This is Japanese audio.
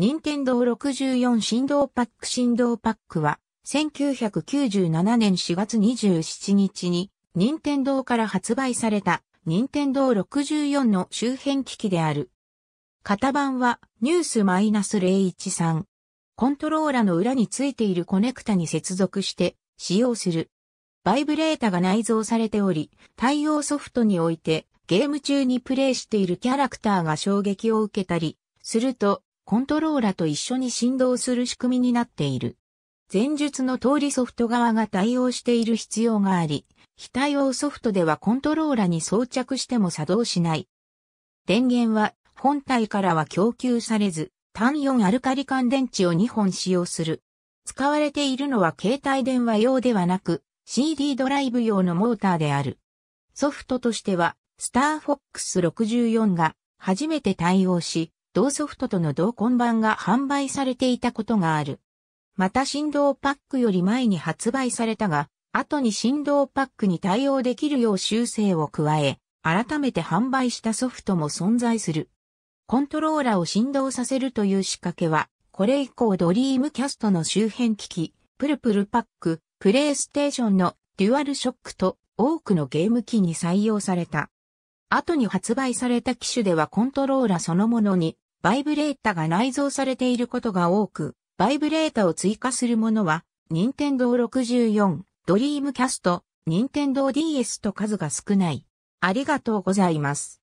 任天堂64振動パック振動パックは、1997年4月27日に、任天堂から発売された、任天堂64の周辺機器である。型番は、ニュース -013。コントローラの裏についているコネクタに接続して、使用する。バイブレータが内蔵されており、対応ソフトにおいて、ゲーム中にプレイしているキャラクターが衝撃を受けたり、すると、コントローラと一緒に振動する仕組みになっている。前述の通りソフト側が対応している必要があり、非対応ソフトではコントローラに装着しても作動しない。電源は本体からは供給されず、単4アルカリ乾電池を2本使用する。使われているのは携帯電話用ではなく、CD ドライブ用のモーターである。ソフトとしては、スターフォックス64が初めて対応し、同ソフトとの同梱版が販売されていたことがある。また振動パックより前に発売されたが、後に振動パックに対応できるよう修正を加え、改めて販売したソフトも存在する。コントローラを振動させるという仕掛けは、これ以降ドリームキャストの周辺機器、プルプルパック、プレイステーションのデュアルショックと多くのゲーム機に採用された。後に発売された機種ではコントローラそのものにバイブレータが内蔵されていることが多く、バイブレータを追加するものは、任天堂64、ドリームキャスト、任天堂 DS と数が少ない。ありがとうございます。